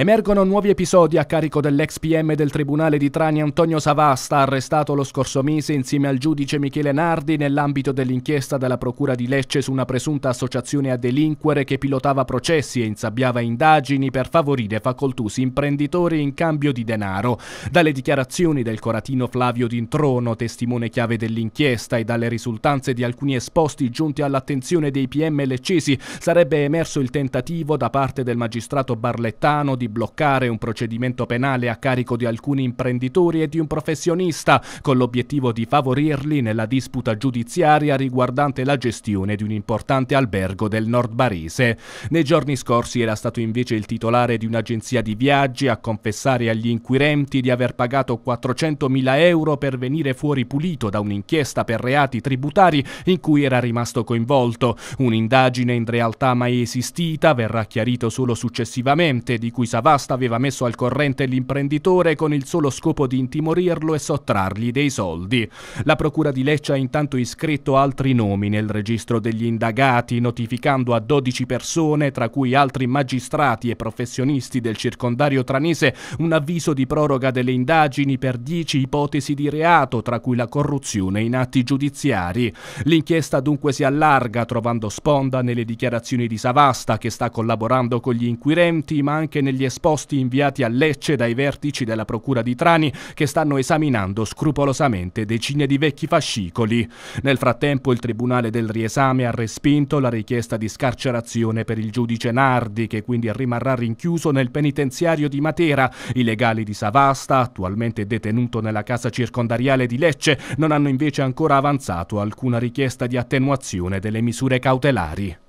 Emergono nuovi episodi a carico dell'ex PM del Tribunale di Trani Antonio Savasta, arrestato lo scorso mese insieme al giudice Michele Nardi nell'ambito dell'inchiesta della Procura di Lecce su una presunta associazione a delinquere che pilotava processi e insabbiava indagini per favorire facoltosi imprenditori in cambio di denaro. Dalle dichiarazioni del coratino Flavio Dintrono, testimone chiave dell'inchiesta, e dalle risultanze di alcuni esposti giunti all'attenzione dei PM leccesi, sarebbe emerso il tentativo da parte del magistrato barlettano di bloccare un procedimento penale a carico di alcuni imprenditori e di un professionista, con l'obiettivo di favorirli nella disputa giudiziaria riguardante la gestione di un importante albergo del nord barese. Nei giorni scorsi era stato invece il titolare di un'agenzia di viaggi a confessare agli inquirenti di aver pagato 400.000 euro per venire fuori pulito da un'inchiesta per reati tributari in cui era rimasto coinvolto. Un'indagine in realtà mai esistita verrà chiarito solo successivamente, di cui sarà Savasta aveva messo al corrente l'imprenditore con il solo scopo di intimorirlo e sottrargli dei soldi. La Procura di Lecce ha intanto iscritto altri nomi nel registro degli indagati, notificando a 12 persone, tra cui altri magistrati e professionisti del circondario tranese, un avviso di proroga delle indagini per 10 ipotesi di reato, tra cui la corruzione in atti giudiziari. L'inchiesta dunque si allarga, trovando sponda nelle dichiarazioni di Savasta, che sta collaborando con gli inquirenti, ma anche negli esposti inviati a Lecce dai vertici della Procura di Trani che stanno esaminando scrupolosamente decine di vecchi fascicoli. Nel frattempo il Tribunale del Riesame ha respinto la richiesta di scarcerazione per il giudice Nardi che quindi rimarrà rinchiuso nel penitenziario di Matera. I legali di Savasta, attualmente detenuto nella casa circondariale di Lecce, non hanno invece ancora avanzato alcuna richiesta di attenuazione delle misure cautelari.